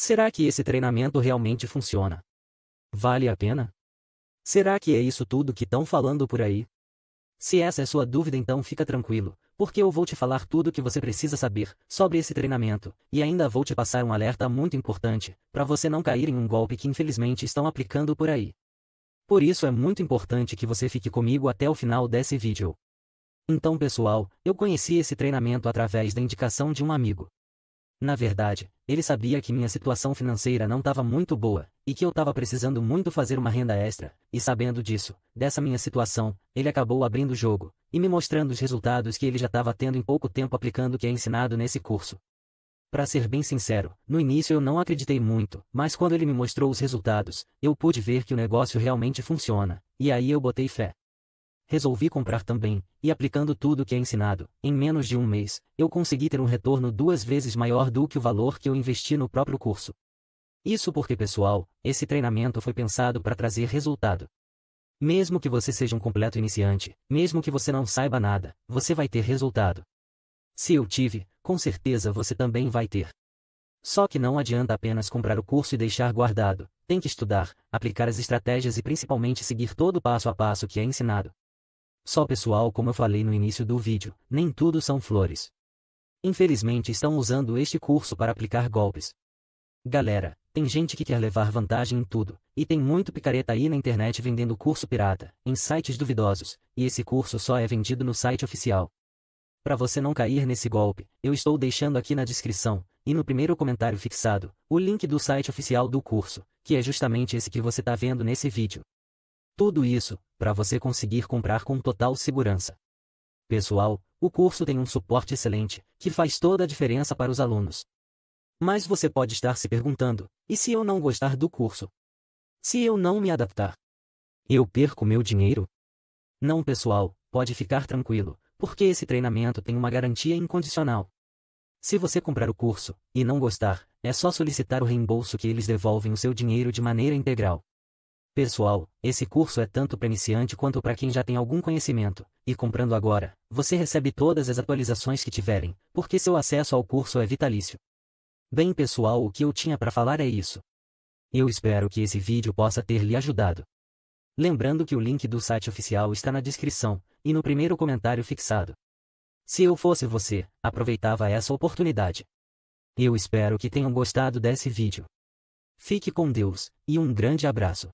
Será que esse treinamento realmente funciona? Vale a pena? Será que é isso tudo que estão falando por aí? Se essa é sua dúvida, então fica tranquilo, porque eu vou te falar tudo o que você precisa saber sobre esse treinamento, e ainda vou te passar um alerta muito importante, para você não cair em um golpe que infelizmente estão aplicando por aí. Por isso é muito importante que você fique comigo até o final desse vídeo. Então pessoal, eu conheci esse treinamento através da indicação de um amigo. Na verdade, ele sabia que minha situação financeira não estava muito boa, e que eu estava precisando muito fazer uma renda extra, e sabendo disso, dessa minha situação, ele acabou abrindo o jogo, e me mostrando os resultados que ele já estava tendo em pouco tempo aplicando o que é ensinado nesse curso. Para ser bem sincero, no início eu não acreditei muito, mas quando ele me mostrou os resultados, eu pude ver que o negócio realmente funciona, e aí eu botei fé resolvi comprar também, e aplicando tudo que é ensinado, em menos de um mês, eu consegui ter um retorno duas vezes maior do que o valor que eu investi no próprio curso. Isso porque, pessoal, esse treinamento foi pensado para trazer resultado. Mesmo que você seja um completo iniciante, mesmo que você não saiba nada, você vai ter resultado. Se eu tive, com certeza você também vai ter. Só que não adianta apenas comprar o curso e deixar guardado, tem que estudar, aplicar as estratégias e principalmente seguir todo o passo a passo que é ensinado. Só pessoal como eu falei no início do vídeo, nem tudo são flores. Infelizmente estão usando este curso para aplicar golpes. Galera, tem gente que quer levar vantagem em tudo, e tem muito picareta aí na internet vendendo curso pirata, em sites duvidosos, e esse curso só é vendido no site oficial. Para você não cair nesse golpe, eu estou deixando aqui na descrição, e no primeiro comentário fixado, o link do site oficial do curso, que é justamente esse que você está vendo nesse vídeo. Tudo isso, para você conseguir comprar com total segurança. Pessoal, o curso tem um suporte excelente, que faz toda a diferença para os alunos. Mas você pode estar se perguntando: e se eu não gostar do curso? Se eu não me adaptar? Eu perco meu dinheiro? Não, pessoal, pode ficar tranquilo, porque esse treinamento tem uma garantia incondicional. Se você comprar o curso e não gostar, é só solicitar o reembolso que eles devolvem o seu dinheiro de maneira integral. Pessoal, esse curso é tanto para iniciante quanto para quem já tem algum conhecimento, e comprando agora, você recebe todas as atualizações que tiverem, porque seu acesso ao curso é vitalício. Bem pessoal, o que eu tinha para falar é isso. Eu espero que esse vídeo possa ter lhe ajudado. Lembrando que o link do site oficial está na descrição, e no primeiro comentário fixado. Se eu fosse você, aproveitava essa oportunidade. Eu espero que tenham gostado desse vídeo. Fique com Deus, e um grande abraço.